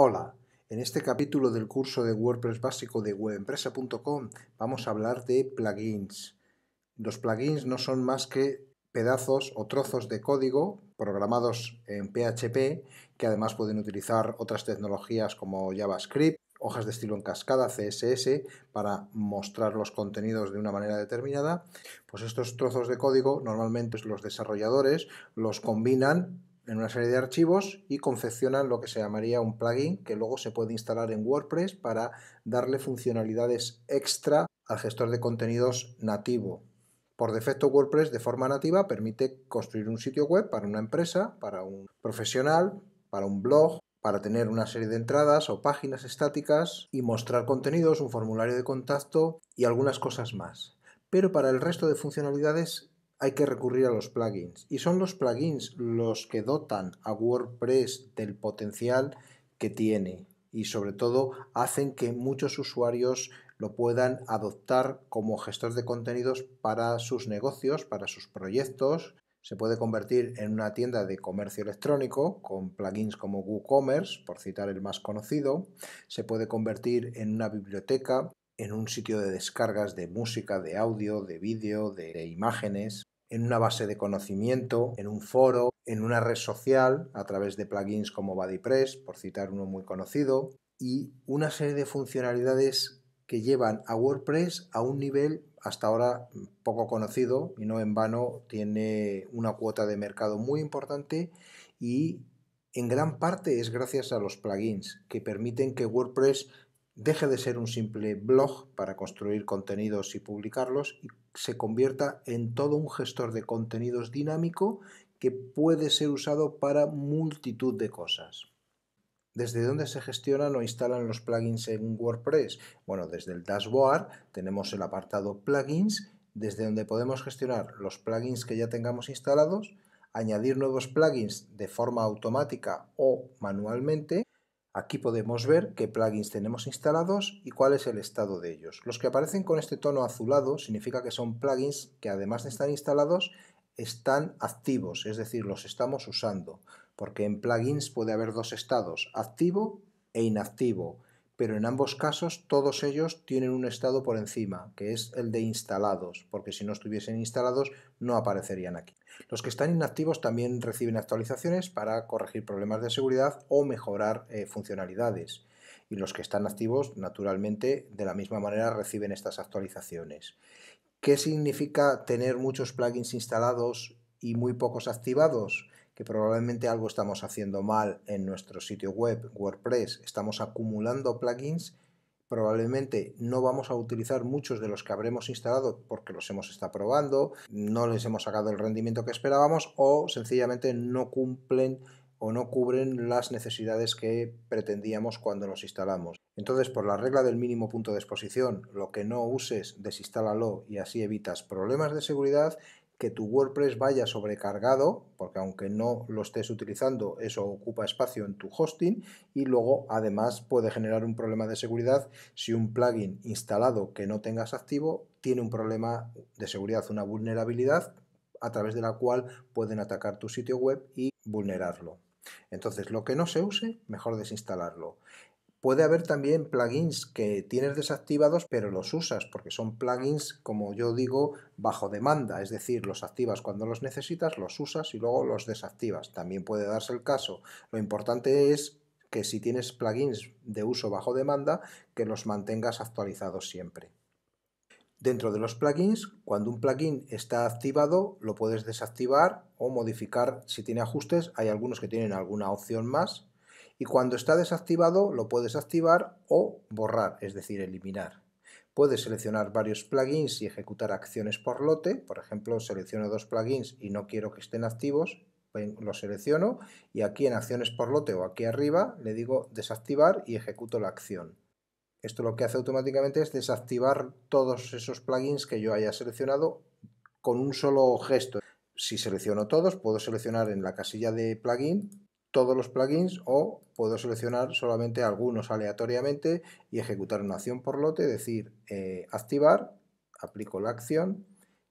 Hola, en este capítulo del curso de WordPress básico de webempresa.com vamos a hablar de plugins. Los plugins no son más que pedazos o trozos de código programados en PHP que además pueden utilizar otras tecnologías como JavaScript, hojas de estilo en cascada, CSS, para mostrar los contenidos de una manera determinada. Pues estos trozos de código normalmente los desarrolladores los combinan en una serie de archivos y confeccionan lo que se llamaría un plugin que luego se puede instalar en WordPress para darle funcionalidades extra al gestor de contenidos nativo. Por defecto WordPress de forma nativa permite construir un sitio web para una empresa, para un profesional, para un blog, para tener una serie de entradas o páginas estáticas y mostrar contenidos, un formulario de contacto y algunas cosas más. Pero para el resto de funcionalidades hay que recurrir a los plugins. Y son los plugins los que dotan a WordPress del potencial que tiene y sobre todo hacen que muchos usuarios lo puedan adoptar como gestor de contenidos para sus negocios, para sus proyectos. Se puede convertir en una tienda de comercio electrónico con plugins como WooCommerce, por citar el más conocido. Se puede convertir en una biblioteca en un sitio de descargas de música, de audio, de vídeo, de, imágenes, en una base de conocimiento, en un foro, en una red social a través de plugins como BuddyPress, por citar uno muy conocido, y una serie de funcionalidades que llevan a WordPress a un nivel hasta ahora poco conocido y no en vano tiene una cuota de mercado muy importante y en gran parte es gracias a los plugins que permiten que WordPress deje de ser un simple blog para construir contenidos y publicarlos y se convierta en todo un gestor de contenidos dinámico que puede ser usado para multitud de cosas. ¿Desde dónde se gestionan o instalan los plugins en WordPress? Bueno, desde el dashboard tenemos el apartado plugins, desde donde podemos gestionar los plugins que ya tengamos instalados, añadir nuevos plugins de forma automática o manualmente Aquí podemos ver qué plugins tenemos instalados y cuál es el estado de ellos. Los que aparecen con este tono azulado significa que son plugins que además de estar instalados están activos, es decir, los estamos usando, porque en plugins puede haber dos estados, activo e inactivo pero en ambos casos todos ellos tienen un estado por encima, que es el de instalados, porque si no estuviesen instalados no aparecerían aquí. Los que están inactivos también reciben actualizaciones para corregir problemas de seguridad o mejorar eh, funcionalidades y los que están activos naturalmente de la misma manera reciben estas actualizaciones. ¿Qué significa tener muchos plugins instalados y muy pocos activados? que probablemente algo estamos haciendo mal en nuestro sitio web WordPress, estamos acumulando plugins, probablemente no vamos a utilizar muchos de los que habremos instalado porque los hemos estado probando, no les hemos sacado el rendimiento que esperábamos o sencillamente no cumplen o no cubren las necesidades que pretendíamos cuando los instalamos. Entonces, por la regla del mínimo punto de exposición, lo que no uses, desinstálalo y así evitas problemas de seguridad que tu WordPress vaya sobrecargado, porque aunque no lo estés utilizando, eso ocupa espacio en tu hosting y luego además puede generar un problema de seguridad si un plugin instalado que no tengas activo tiene un problema de seguridad, una vulnerabilidad a través de la cual pueden atacar tu sitio web y vulnerarlo. Entonces, lo que no se use, mejor desinstalarlo. Puede haber también plugins que tienes desactivados pero los usas porque son plugins, como yo digo, bajo demanda, es decir, los activas cuando los necesitas, los usas y luego los desactivas. También puede darse el caso. Lo importante es que si tienes plugins de uso bajo demanda, que los mantengas actualizados siempre. Dentro de los plugins, cuando un plugin está activado, lo puedes desactivar o modificar si tiene ajustes. Hay algunos que tienen alguna opción más y cuando está desactivado lo puedes activar o borrar, es decir, eliminar. Puedes seleccionar varios plugins y ejecutar acciones por lote, por ejemplo, selecciono dos plugins y no quiero que estén activos, los selecciono y aquí en acciones por lote o aquí arriba le digo desactivar y ejecuto la acción. Esto lo que hace automáticamente es desactivar todos esos plugins que yo haya seleccionado con un solo gesto. Si selecciono todos, puedo seleccionar en la casilla de plugin todos los plugins o puedo seleccionar solamente algunos aleatoriamente y ejecutar una acción por lote, decir eh, activar, aplico la acción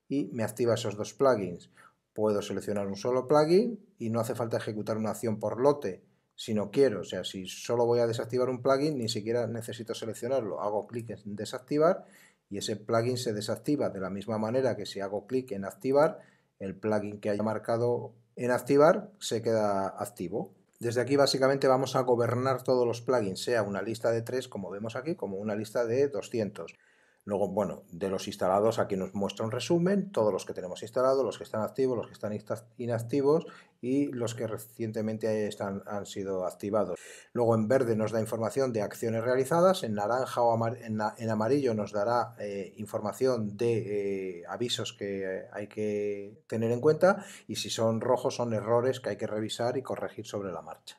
y me activa esos dos plugins. Puedo seleccionar un solo plugin y no hace falta ejecutar una acción por lote si no quiero. O sea, si solo voy a desactivar un plugin, ni siquiera necesito seleccionarlo. Hago clic en desactivar y ese plugin se desactiva de la misma manera que si hago clic en activar, el plugin que haya marcado en activar se queda activo. Desde aquí básicamente vamos a gobernar todos los plugins, sea una lista de 3 como vemos aquí, como una lista de 200. Luego, bueno, de los instalados aquí nos muestra un resumen, todos los que tenemos instalados, los que están activos, los que están inactivos y los que recientemente están, han sido activados. Luego en verde nos da información de acciones realizadas, en naranja o en, amarillo nos dará eh, información de eh, avisos que hay que tener en cuenta y si son rojos son errores que hay que revisar y corregir sobre la marcha.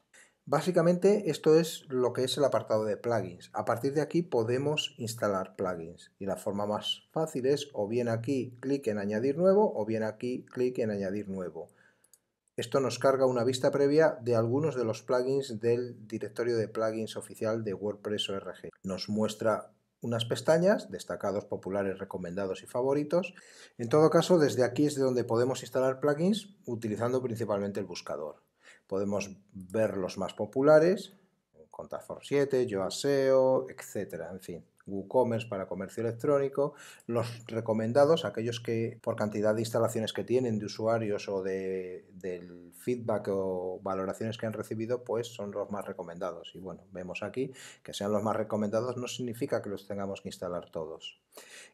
Básicamente esto es lo que es el apartado de plugins. A partir de aquí podemos instalar plugins y la forma más fácil es o bien aquí clic en añadir nuevo o bien aquí clic en añadir nuevo. Esto nos carga una vista previa de algunos de los plugins del directorio de plugins oficial de WordPress ORG. Nos muestra unas pestañas, destacados, populares, recomendados y favoritos. En todo caso, desde aquí es de donde podemos instalar plugins utilizando principalmente el buscador. Podemos ver los más populares, Contafor 7, Yoaseo, Aseo, etcétera, En fin, WooCommerce para comercio electrónico, los recomendados, aquellos que por cantidad de instalaciones que tienen, de usuarios o de, del feedback o valoraciones que han recibido, pues son los más recomendados. Y bueno, vemos aquí que sean los más recomendados no significa que los tengamos que instalar todos.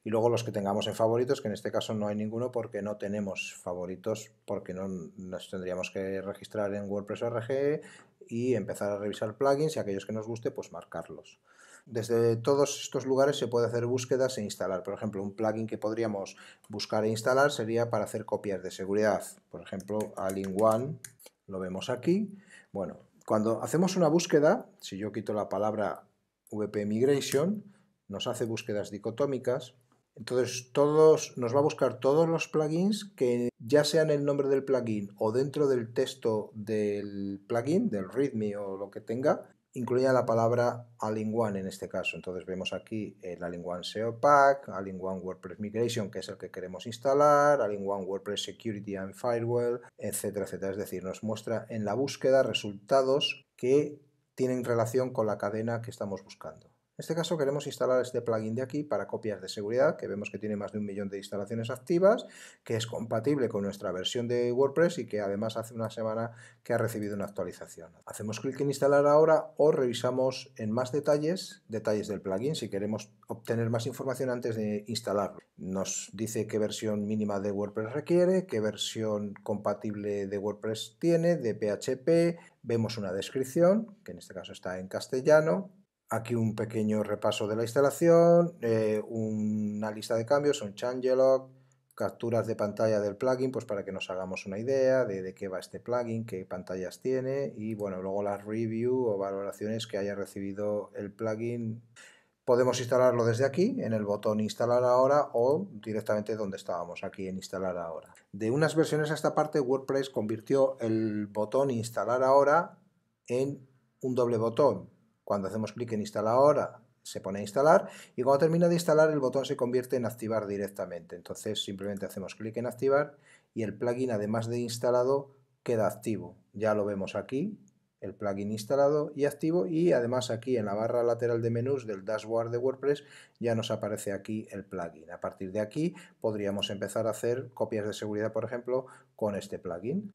Y luego los que tengamos en favoritos, que en este caso no hay ninguno porque no tenemos favoritos, porque no nos tendríamos que registrar en WordPress RGE y empezar a revisar plugins y aquellos que nos guste, pues marcarlos. Desde todos estos lugares se puede hacer búsquedas e instalar. Por ejemplo, un plugin que podríamos buscar e instalar sería para hacer copias de seguridad. Por ejemplo, Alin-One lo vemos aquí. Bueno, cuando hacemos una búsqueda, si yo quito la palabra VP Migration, nos hace búsquedas dicotómicas. Entonces todos, nos va a buscar todos los plugins que ya sean el nombre del plugin o dentro del texto del plugin, del README o lo que tenga, incluía la palabra all one en este caso. Entonces vemos aquí el all one SEO Pack, one WordPress Migration, que es el que queremos instalar, all one WordPress Security and Firewall, etcétera, etcétera. Es decir, nos muestra en la búsqueda resultados que tienen relación con la cadena que estamos buscando. En este caso queremos instalar este plugin de aquí para copias de seguridad, que vemos que tiene más de un millón de instalaciones activas, que es compatible con nuestra versión de WordPress y que además hace una semana que ha recibido una actualización. Hacemos clic en instalar ahora o revisamos en más detalles, detalles del plugin, si queremos obtener más información antes de instalarlo. Nos dice qué versión mínima de WordPress requiere, qué versión compatible de WordPress tiene, de PHP, vemos una descripción, que en este caso está en castellano, Aquí un pequeño repaso de la instalación, eh, una lista de cambios, un changelog, capturas de pantalla del plugin, pues para que nos hagamos una idea de, de, qué va este plugin, qué pantallas tiene y bueno, luego las review o valoraciones que haya recibido el plugin. Podemos instalarlo desde aquí, en el botón instalar ahora o directamente donde estábamos, aquí en instalar ahora. De unas versiones a esta parte, WordPress convirtió el botón instalar ahora en un doble botón, cuando hacemos clic en instalar ahora, se pone a instalar y cuando termina de instalar el botón se convierte en activar directamente. Entonces simplemente hacemos clic en activar y el plugin además de instalado queda activo. Ya lo vemos aquí, el plugin instalado y activo y además aquí en la barra lateral de menús del dashboard de WordPress ya nos aparece aquí el plugin. A partir de aquí podríamos empezar a hacer copias de seguridad, por ejemplo, con este plugin.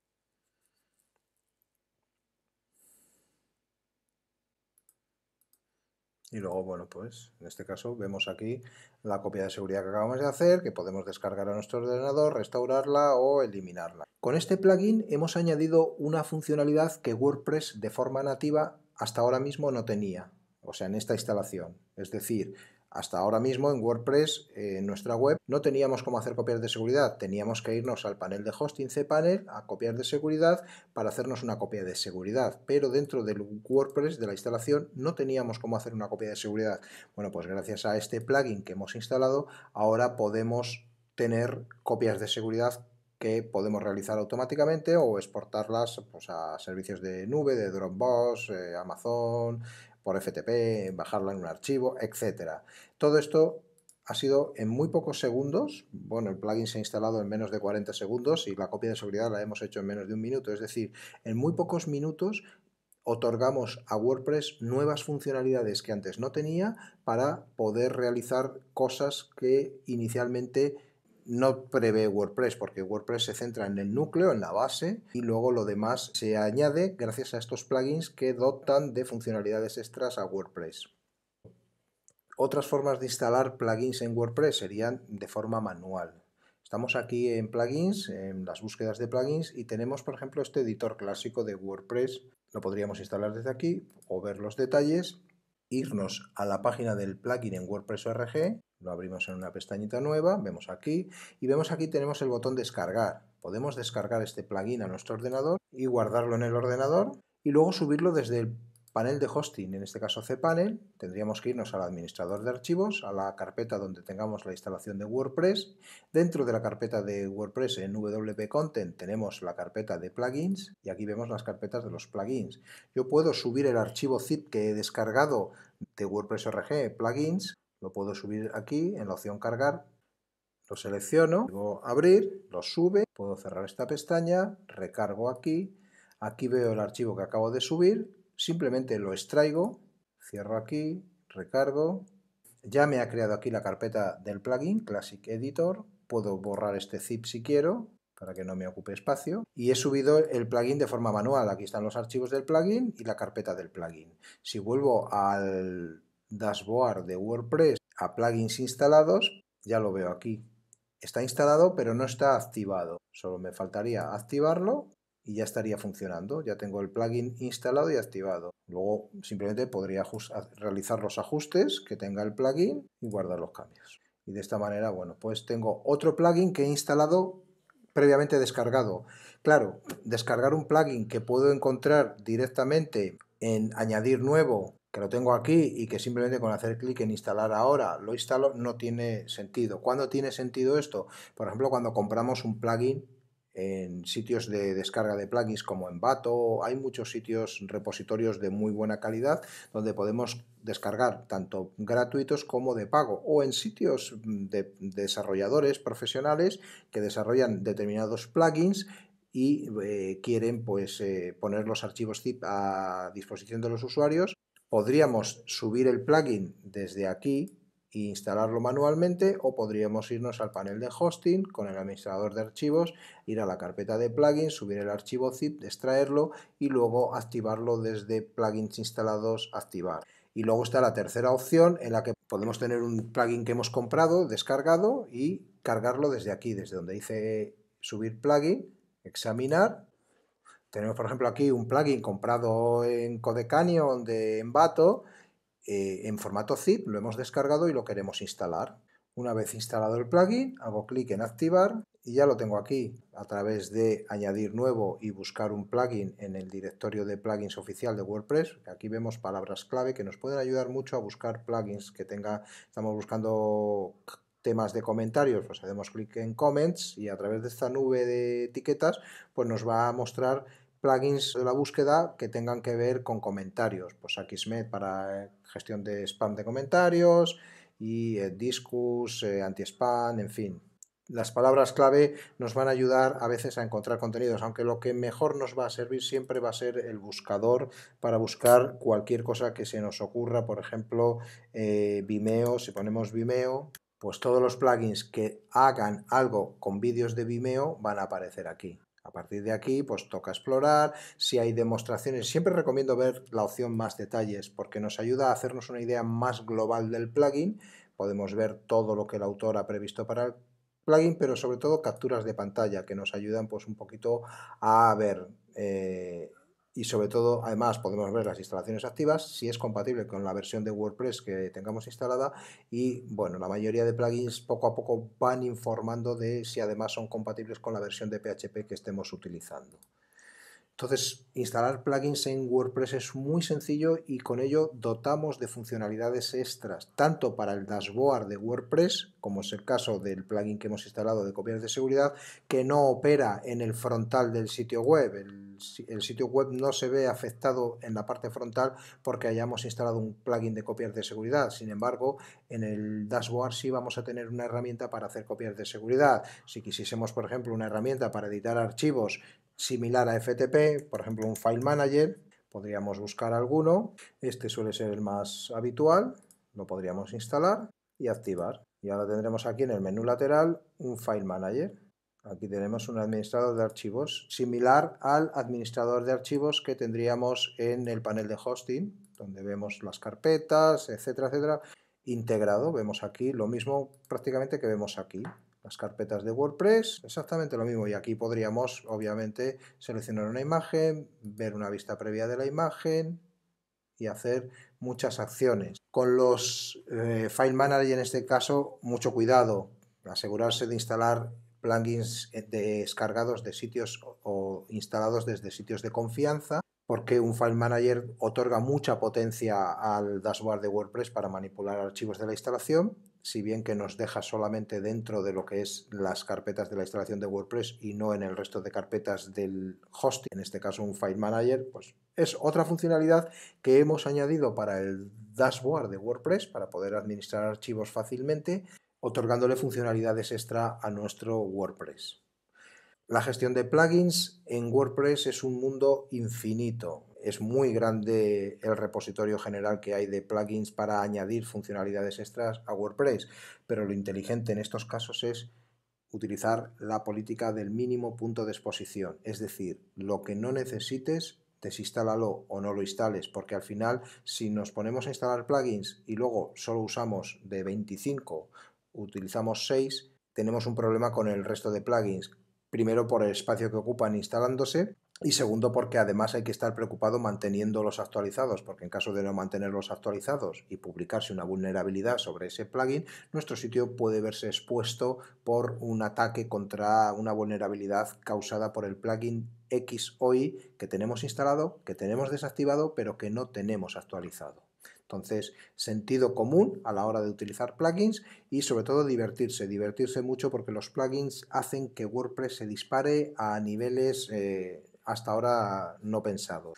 Y luego, bueno, pues en este caso vemos aquí la copia de seguridad que acabamos de hacer, que podemos descargar a nuestro ordenador, restaurarla o eliminarla. Con este plugin hemos añadido una funcionalidad que WordPress de forma nativa hasta ahora mismo no tenía, o sea, en esta instalación. Es decir, hasta ahora mismo en WordPress, en nuestra web, no teníamos cómo hacer copias de seguridad. Teníamos que irnos al panel de hosting cPanel, a copias de seguridad, para hacernos una copia de seguridad. Pero dentro del WordPress, de la instalación, no teníamos cómo hacer una copia de seguridad. Bueno, pues gracias a este plugin que hemos instalado, ahora podemos tener copias de seguridad que podemos realizar automáticamente o exportarlas pues, a servicios de nube, de Dropbox, eh, Amazon, por FTP, bajarla en un archivo, etc. Todo esto ha sido en muy pocos segundos. Bueno, el plugin se ha instalado en menos de 40 segundos y la copia de seguridad la hemos hecho en menos de un minuto. Es decir, en muy pocos minutos otorgamos a WordPress nuevas funcionalidades que antes no tenía para poder realizar cosas que inicialmente no prevé WordPress porque WordPress se centra en el núcleo, en la base, y luego lo demás se añade gracias a estos plugins que dotan de funcionalidades extras a WordPress. Otras formas de instalar plugins en WordPress serían de forma manual. Estamos aquí en plugins, en las búsquedas de plugins, y tenemos por ejemplo este editor clásico de WordPress. Lo podríamos instalar desde aquí o ver los detalles irnos a la página del plugin en WordPress.org, lo abrimos en una pestañita nueva, vemos aquí y vemos aquí tenemos el botón descargar. Podemos descargar este plugin a nuestro ordenador y guardarlo en el ordenador y luego subirlo desde el panel de hosting, en este caso cPanel, tendríamos que irnos al administrador de archivos, a la carpeta donde tengamos la instalación de WordPress. Dentro de la carpeta de WordPress en wp-content tenemos la carpeta de plugins y aquí vemos las carpetas de los plugins. Yo puedo subir el archivo zip que he descargado de WordPress RG plugins, lo puedo subir aquí en la opción cargar, lo selecciono, digo abrir, lo sube, puedo cerrar esta pestaña, recargo aquí, aquí veo el archivo que acabo de subir, simplemente lo extraigo, cierro aquí, recargo, ya me ha creado aquí la carpeta del plugin, Classic Editor, puedo borrar este zip si quiero, para que no me ocupe espacio. Y he subido el plugin de forma manual. Aquí están los archivos del plugin y la carpeta del plugin. Si vuelvo al dashboard de WordPress a plugins instalados, ya lo veo aquí. Está instalado pero no está activado. Solo me faltaría activarlo y ya estaría funcionando. Ya tengo el plugin instalado y activado. Luego simplemente podría realizar los ajustes que tenga el plugin y guardar los cambios. Y de esta manera, bueno, pues tengo otro plugin que he instalado previamente descargado. Claro, descargar un plugin que puedo encontrar directamente en añadir nuevo, que lo tengo aquí y que simplemente con hacer clic en instalar ahora lo instalo, no tiene sentido. ¿Cuándo tiene sentido esto? Por ejemplo, cuando compramos un plugin en sitios de descarga de plugins como en Bato, hay muchos sitios, repositorios de muy buena calidad donde podemos descargar tanto gratuitos como de pago o en sitios mm, de desarrolladores profesionales que desarrollan determinados plugins y eh, quieren pues eh, poner los archivos zip a disposición de los usuarios podríamos subir el plugin desde aquí instalarlo manualmente o podríamos irnos al panel de hosting con el administrador de archivos, ir a la carpeta de plugins, subir el archivo zip, extraerlo y luego activarlo desde plugins instalados activar. Y luego está la tercera opción en la que podemos tener un plugin que hemos comprado, descargado y cargarlo desde aquí, desde donde dice subir plugin, examinar. Tenemos por ejemplo aquí un plugin comprado en Codecanyon de Envato eh, en formato zip, lo hemos descargado y lo queremos instalar. Una vez instalado el plugin, hago clic en activar y ya lo tengo aquí a través de añadir nuevo y buscar un plugin en el directorio de plugins oficial de WordPress. Aquí vemos palabras clave que nos pueden ayudar mucho a buscar plugins que tenga, estamos buscando temas de comentarios, pues hacemos clic en comments y a través de esta nube de etiquetas pues nos va a mostrar plugins de la búsqueda que tengan que ver con comentarios, pues aquí Smith para gestión de spam de comentarios y eh, discus, eh, anti-spam, en fin. Las palabras clave nos van a ayudar a veces a encontrar contenidos, aunque lo que mejor nos va a servir siempre va a ser el buscador para buscar cualquier cosa que se nos ocurra, por ejemplo, eh, Vimeo, si ponemos Vimeo, pues todos los plugins que hagan algo con vídeos de Vimeo van a aparecer aquí. A partir de aquí, pues toca explorar, si hay demostraciones, siempre recomiendo ver la opción más detalles porque nos ayuda a hacernos una idea más global del plugin, podemos ver todo lo que el autor ha previsto para el plugin, pero sobre todo capturas de pantalla que nos ayudan pues un poquito a ver eh, y sobre todo, además, podemos ver las instalaciones activas, si es compatible con la versión de WordPress que tengamos instalada y, bueno, la mayoría de plugins poco a poco van informando de si además son compatibles con la versión de PHP que estemos utilizando. Entonces, instalar plugins en WordPress es muy sencillo y con ello dotamos de funcionalidades extras, tanto para el dashboard de WordPress, como es el caso del plugin que hemos instalado de copias de seguridad, que no opera en el frontal del sitio web. El, sitio web no se ve afectado en la parte frontal porque hayamos instalado un plugin de copias de seguridad. Sin embargo, en el dashboard sí vamos a tener una herramienta para hacer copias de seguridad. Si quisiésemos, por ejemplo, una herramienta para editar archivos similar a FTP, por ejemplo un File Manager, podríamos buscar alguno, este suele ser el más habitual, lo podríamos instalar y activar. Y ahora tendremos aquí en el menú lateral un File Manager. Aquí tenemos un administrador de archivos, similar al administrador de archivos que tendríamos en el panel de hosting, donde vemos las carpetas, etcétera, etcétera, integrado. Vemos aquí lo mismo prácticamente que vemos aquí las carpetas de WordPress, exactamente lo mismo. Y aquí podríamos, obviamente, seleccionar una imagen, ver una vista previa de la imagen y hacer muchas acciones. Con los eh, File Manager, en este caso, mucho cuidado. Asegurarse de instalar plugins eh, descargados de sitios o instalados desde sitios de confianza porque un File Manager otorga mucha potencia al dashboard de WordPress para manipular archivos de la instalación si bien que nos deja solamente dentro de lo que es las carpetas de la instalación de WordPress y no en el resto de carpetas del hosting, en este caso un File Manager, pues es otra funcionalidad que hemos añadido para el dashboard de WordPress para poder administrar archivos fácilmente, otorgándole funcionalidades extra a nuestro WordPress. La gestión de plugins en WordPress es un mundo infinito es muy grande el repositorio general que hay de plugins para añadir funcionalidades extras a WordPress, pero lo inteligente en estos casos es utilizar la política del mínimo punto de exposición, es decir, lo que no necesites desinstálalo o no lo instales, porque al final si nos ponemos a instalar plugins y luego solo usamos de 25, utilizamos 6, tenemos un problema con el resto de plugins, primero por el espacio que ocupan instalándose y segundo, porque además hay que estar preocupado manteniéndolos actualizados, porque en caso de no mantenerlos actualizados y publicarse una vulnerabilidad sobre ese plugin, nuestro sitio puede verse expuesto por un ataque contra una vulnerabilidad causada por el plugin X que tenemos instalado, que tenemos desactivado, pero que no tenemos actualizado. Entonces, sentido común a la hora de utilizar plugins y sobre todo divertirse, divertirse mucho porque los plugins hacen que WordPress se dispare a niveles eh, hasta ahora no pensado.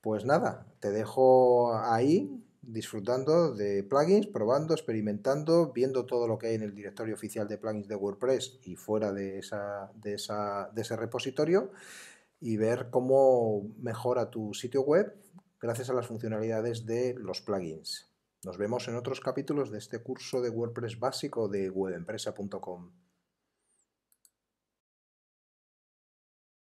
Pues nada, te dejo ahí disfrutando de plugins, probando, experimentando, viendo todo lo que hay en el directorio oficial de plugins de WordPress y fuera de, esa, de, esa, de ese repositorio y ver cómo mejora tu sitio web gracias a las funcionalidades de los plugins. Nos vemos en otros capítulos de este curso de WordPress básico de webempresa.com.